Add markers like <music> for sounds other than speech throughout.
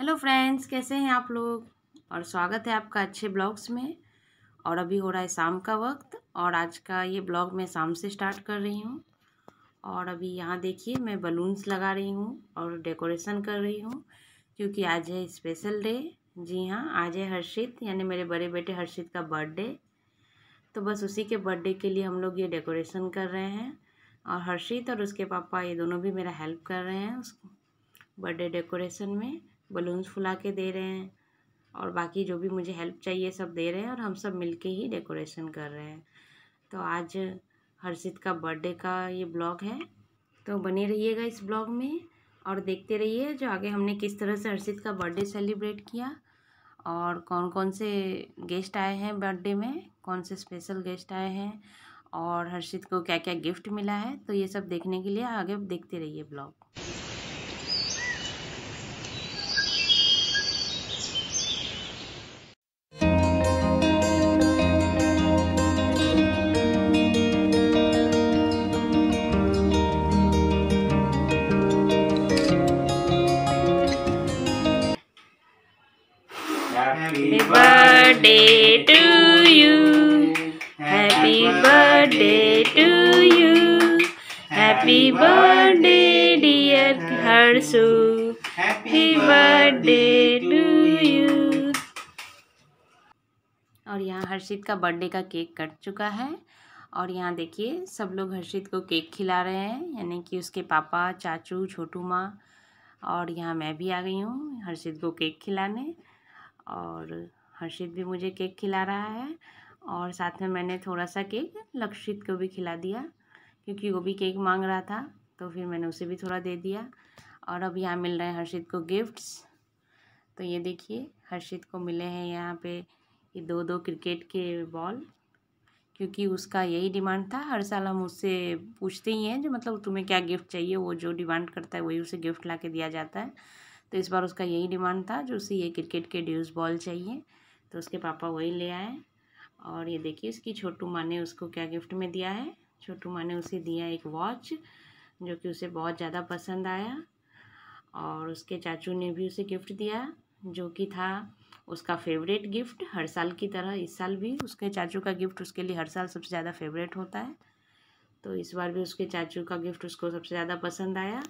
Hello friends कैसे हैं आप लोग और स्वागत है आपका अच्छे ब्लॉग्स में और अभी हो रहा है शाम का वक्त और आज का ये ब्लॉग मैं शाम से स्टार्ट कर रही हूँ और अभी यहाँ देखिए मैं बलून्स लगा रही हूँ और डेकोरेशन कर रही हूँ क्योंकि आज है स्पेशल डे जी हाँ आज है हर्षित यानी मेरे बड़े बेटे हर्षित का बर्थडे तो बस उसी के बर्थडे के लिए हम लोग ये डेकोरेशन कर रहे हैं और हर्षित और उसके पापा ये दोनों भी मेरा हेल्प कर रहे हैं उस बर्थडे डेकोरेशन में बलून्स फुला के दे रहे हैं और बाकी जो भी मुझे हेल्प चाहिए सब दे रहे हैं और हम सब मिलके ही डेकोरेशन कर रहे हैं तो आज हर्षित का बर्थडे का ये ब्लॉग है तो बने रहिएगा इस ब्लॉग में और देखते रहिए जो आगे हमने किस तरह से हर्षित का बर्थडे सेलिब्रेट किया और कौन कौन से गेस्ट आए हैं बर्थडे में कौन से स्पेशल गेस्ट आए हैं और हर्षित को क्या क्या गिफ्ट मिला है तो ये सब देखने के लिए आगे देखते रहिए blog birthday to you. Happy birthday, dear harshu Happy birthday to you. और यहाँ हर्षित का बर्थडे का केक कट चुका है और यहाँ देखिए सब लोग हर्षित को केक खिला रहे हैं यानी कि उसके पापा चाचू छोटू माँ और यहाँ मैं भी आ गई हूँ हर्षित को केक खिलाने और हर्षित भी मुझे केक खिला रहा है और साथ में मैंने थोड़ा सा केक लक्षित को भी खिला दिया क्योंकि वो भी केक मांग रहा था तो फिर मैंने उसे भी थोड़ा दे दिया और अब यहाँ मिल रहे हैं हर्षित को गिफ्ट्स तो ये देखिए हर्षित को मिले हैं यहाँ पे ये दो दो क्रिकेट के बॉल क्योंकि उसका यही डिमांड था हर साल हम उससे पूछते ही हैं जो मतलब तुम्हें क्या गिफ्ट चाहिए वो जो डिमांड करता है वही उसे गिफ्ट ला के दिया जाता है तो इस बार उसका यही डिमांड था जो उसे ये क्रिकेट के ड्यूज बॉल चाहिए तो उसके पापा वही ले आए और ये देखिए इसकी छोटू माँ ने उसको क्या गिफ्ट में दिया है छोटू माँ ने उसे दिया एक वॉच जो कि उसे बहुत ज़्यादा पसंद आया और उसके चाचू ने भी उसे गिफ्ट दिया जो कि था उसका फेवरेट गिफ्ट हर साल की तरह इस साल भी उसके चाचू का गिफ्ट उसके लिए हर साल सबसे ज़्यादा फेवरेट होता है तो इस बार भी उसके चाचू का गिफ्ट उसको सबसे ज़्यादा पसंद आया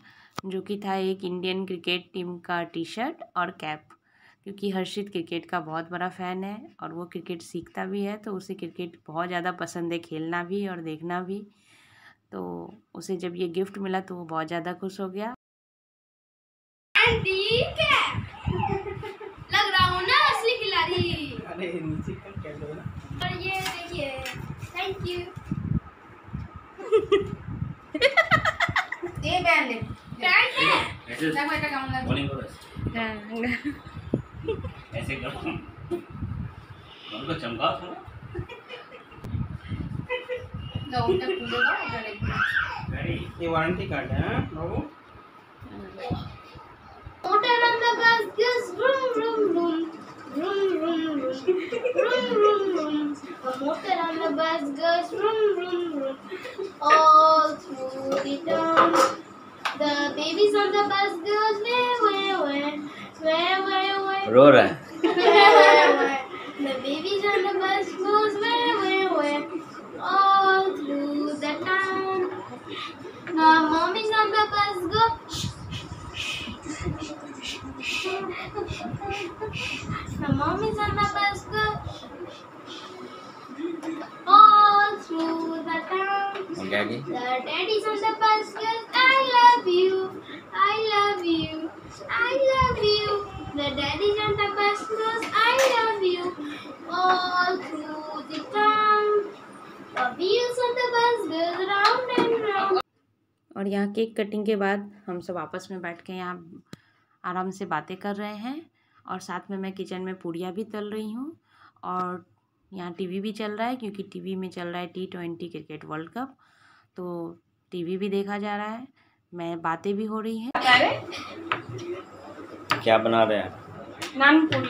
जो कि था एक इंडियन क्रिकेट टीम का टी शर्ट और कैप क्योंकि हर्षित क्रिकेट का बहुत बड़ा फ़ैन है और वो क्रिकेट सीखता भी है तो उसे क्रिकेट बहुत ज़्यादा पसंद है खेलना भी और देखना भी तो उसे जब ये गिफ्ट मिला तो वो बहुत ज़्यादा खुश हो गया ये रहा हूँ ना असली खिलाड़ी अरे नीचे और ये देखिए थैंक है हां हाँ। ऐसे करो तो चमका थोड़ा ये वारंटी कार्ड है हाँ, बाबू रो रहा है My mom is on the bus go all through the town. Okay. The daddy's on the daddy Santa Claus knows I love you. All through the town, the wheels of the bus go round and round. और यहाँ cake cutting के बाद हम सब आपस में बैठ के यहाँ आराम से बातें कर रहे हैं और साथ में मैं किचन में पूड़ियाँ भी तल रही हूँ और यहाँ टीवी भी चल रहा है क्योंकि टीवी में चल रहा है T twenty cricket world cup तो टीवी भी देखा जा रहा है मैं बातें भी हो रही हैं क्या बना रहे हैं नान पूरी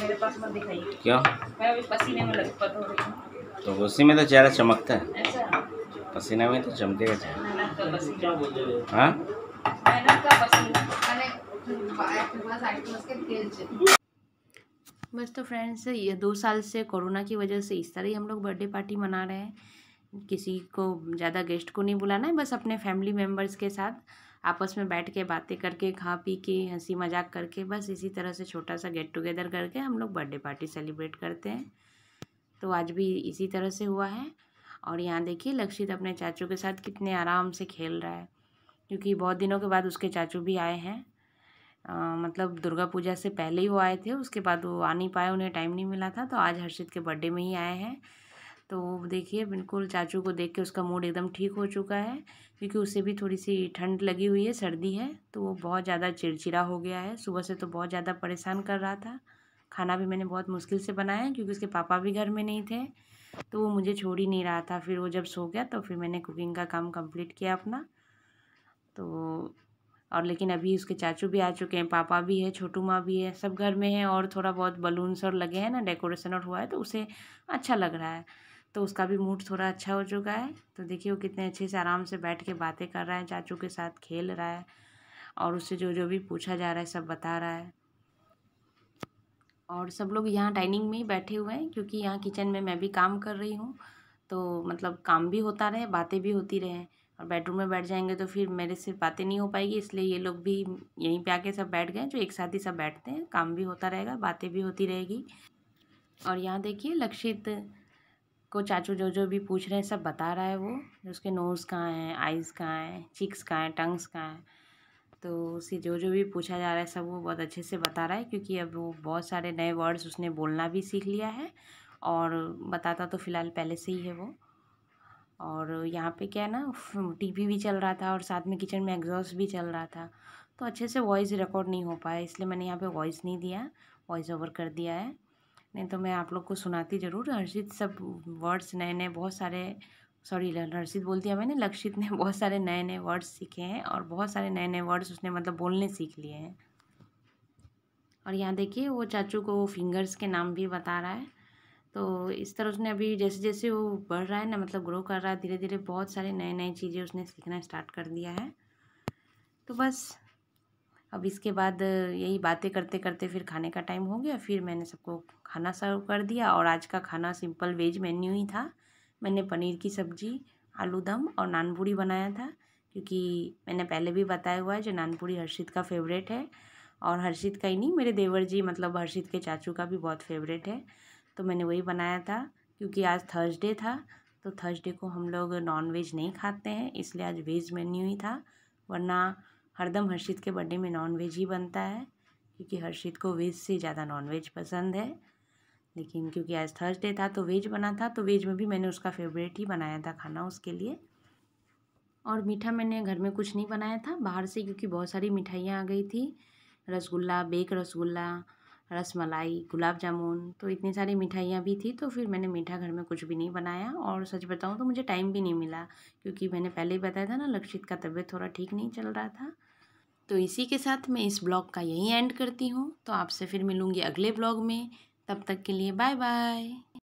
मेरे पास मत दिखाइए क्यों मैं अभी पसीने में लथपथ हो रही तो उसी में तो चेहरा चमकता है ऐसा पसीने में तो चमकेगा चेहरा हाँ बस तो फ्रेंड्स ये दो साल से कोरोना की वजह से इस तरह ही हम लोग बर्थडे पार्टी मना रहे हैं किसी को ज़्यादा गेस्ट को नहीं बुलाना है बस अपने फैमिली मेम्बर्स के साथ आपस में बैठ के बातें करके खा पी के हंसी मजाक करके बस इसी तरह से छोटा सा गेट टुगेदर करके हम लोग बर्थडे पार्टी सेलिब्रेट करते हैं तो आज भी इसी तरह से हुआ है और यहाँ देखिए लक्षित अपने चाचू के साथ कितने आराम से खेल रहा है क्योंकि बहुत दिनों के बाद उसके चाचू भी आए हैं आ, मतलब दुर्गा पूजा से पहले ही वो आए थे उसके बाद वो आ नहीं पाए उन्हें टाइम नहीं मिला था तो आज हर्षित के बर्थडे में ही आए हैं तो देखिए बिल्कुल चाचू को देख के उसका मूड एकदम ठीक हो चुका है क्योंकि उसे भी थोड़ी सी ठंड लगी हुई है सर्दी है तो वो बहुत ज़्यादा चिड़चिड़ा हो गया है सुबह से तो बहुत ज़्यादा परेशान कर रहा था खाना भी मैंने बहुत मुश्किल से बनाया है क्योंकि उसके पापा भी घर में नहीं थे तो वो मुझे छोड़ ही नहीं रहा था फिर वो जब सो गया तो फिर मैंने कुकिंग का काम कंप्लीट किया अपना तो और लेकिन अभी उसके चाचू भी आ चुके हैं पापा भी है छोटू माँ भी है सब घर में है और थोड़ा बहुत बलून्स और लगे हैं ना डेकोरेशन और हुआ है तो उसे अच्छा लग रहा है तो उसका भी मूड थोड़ा अच्छा हो चुका है तो देखिए वो कितने अच्छे से आराम से बैठ के बातें कर रहा है चाचू के साथ खेल रहा है और उससे जो जो भी पूछा जा रहा है सब बता रहा है और सब लोग यहाँ डाइनिंग में ही बैठे हुए हैं क्योंकि यहाँ किचन में मैं भी काम कर रही हूँ तो मतलब काम भी होता रहे बातें भी होती रहे और बेडरूम में बैठ जाएंगे तो फिर मेरे से बातें नहीं हो पाएगी इसलिए ये लोग भी यहीं पे आके सब बैठ गए जो एक साथ ही सब बैठते हैं काम भी होता रहेगा बातें भी होती रहेगी और यहाँ देखिए लक्षित को चाचू जो जो भी पूछ रहे हैं सब बता रहा है वो उसके नोज़ कहाँ हैं आइज़ कहाँ हैं चिक्स कहाँ हैं टंग्स कहाँ हैं तो उसे जो जो भी पूछा जा रहा है सब वो बहुत अच्छे से बता रहा है क्योंकि अब वो बहुत सारे नए वर्ड्स उसने बोलना भी सीख लिया है और बताता तो फ़िलहाल पहले से ही है वो और यहाँ पे क्या है ना टीवी भी चल रहा था और साथ में किचन में एग्जॉस्ट भी चल रहा था तो अच्छे से वॉइस रिकॉर्ड नहीं हो पाया इसलिए मैंने यहाँ पे वॉइस नहीं दिया वॉइस ओवर कर दिया है नहीं तो मैं आप लोग को सुनाती ज़रूर हर्षित सब वर्ड्स नए नए बहुत सारे सॉरी हर्षित बोल दिया मैंने लक्षित ने <laughs> बहुत सारे नए नए वर्ड्स सीखे हैं और बहुत सारे नए नए वर्ड्स उसने मतलब बोलने सीख लिए हैं और यहाँ देखिए वो चाचू को फिंगर्स के नाम भी बता रहा है तो इस तरह उसने अभी जैसे जैसे वो बढ़ रहा है ना मतलब ग्रो कर रहा है धीरे धीरे बहुत सारे नए नए चीज़ें उसने सीखना स्टार्ट कर दिया है तो बस अब इसके बाद यही बातें करते करते फिर खाने का टाइम हो गया फिर मैंने सबको खाना सर्व कर दिया और आज का खाना सिंपल वेज मेन्यू ही था मैंने पनीर की सब्ज़ी आलू दम और नानपूड़ी बनाया था क्योंकि मैंने पहले भी बताया हुआ है जो नानपूड़ी हर्षित का फेवरेट है और हर्षित का ही नहीं मेरे देवर जी मतलब हर्षित के चाचू का भी बहुत फेवरेट है तो मैंने वही बनाया था क्योंकि आज थर्सडे था तो थर्सडे को हम लोग नॉन वेज नहीं खाते हैं इसलिए आज वेज मेन्यू ही था वरना हरदम हर्षित के बर्थडे में नॉनवेज ही बनता है क्योंकि हर्षित को वेज से ज़्यादा नॉनवेज पसंद है लेकिन क्योंकि आज थर्सडे था तो वेज बना था तो वेज में भी मैंने उसका फेवरेट ही बनाया था खाना उसके लिए और मीठा मैंने घर में कुछ नहीं बनाया था बाहर से क्योंकि बहुत सारी मिठाइयाँ आ गई थी रसगुल्ला बेक रसगुल्ला रसमलाई गुलाब जामुन तो इतनी सारी मिठाइयाँ भी थी तो फिर मैंने मीठा घर में कुछ भी नहीं बनाया और सच बताऊँ तो मुझे टाइम भी नहीं मिला क्योंकि मैंने पहले ही बताया था ना लक्षित का तबीयत थोड़ा ठीक नहीं चल रहा था तो इसी के साथ मैं इस ब्लॉग का यहीं एंड करती हूँ तो आपसे फिर मिलूँगी अगले ब्लॉग में तब तक के लिए बाय बाय